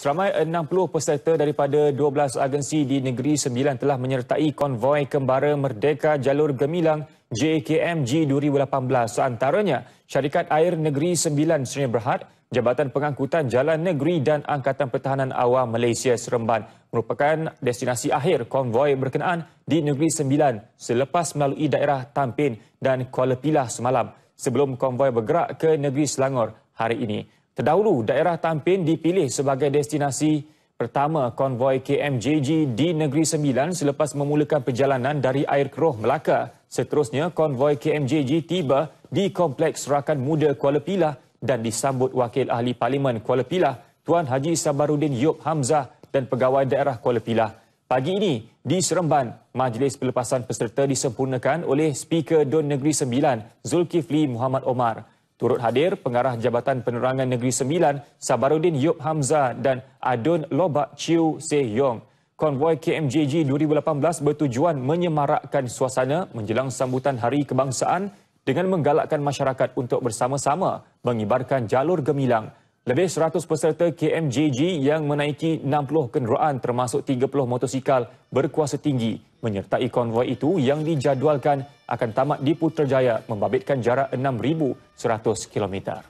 Seramai 60 peserta daripada 12 agensi di Negeri Sembilan telah menyertai konvoi kembara Merdeka Jalur Gemilang JKMG 2018. Antaranya, Syarikat Air Negeri Sembilan Seri Berhad, Jabatan Pengangkutan Jalan Negeri dan Angkatan Pertahanan Awam Malaysia Seremban merupakan destinasi akhir konvoi berkenaan di Negeri Sembilan selepas melalui daerah Tampin dan Kuala Pilah semalam sebelum konvoi bergerak ke Negeri Selangor hari ini. Terdahulu, daerah Tampin dipilih sebagai destinasi pertama konvoi KMJG di Negeri Sembilan selepas memulakan perjalanan dari Air Keroh, Melaka. Seterusnya, konvoi KMJG tiba di Kompleks Rakan Muda Kuala Pilah dan disambut Wakil Ahli Parlimen Kuala Pilah, Tuan Haji Sabarudin Yop Hamzah dan Pegawai Daerah Kuala Pilah. Pagi ini, di Seremban, Majlis Pelepasan Peserta disempurnakan oleh Speaker Dun Negeri Sembilan, Zulkifli Muhammad Omar. Turut hadir pengarah Jabatan Penerangan Negeri Sembilan, Sabarudin Yop Hamza dan Adun Lobak Chiu Se Yong. Konvoi KMJG 2018 bertujuan menyemarakkan suasana menjelang sambutan Hari Kebangsaan dengan menggalakkan masyarakat untuk bersama-sama mengibarkan jalur gemilang lebih 100 peserta KMJG yang menaiki 60 kenderaan termasuk 30 motosikal berkuasa tinggi menyertai konvoi itu yang dijadualkan akan tamat di Putrajaya membabitkan jarak 6,100 km.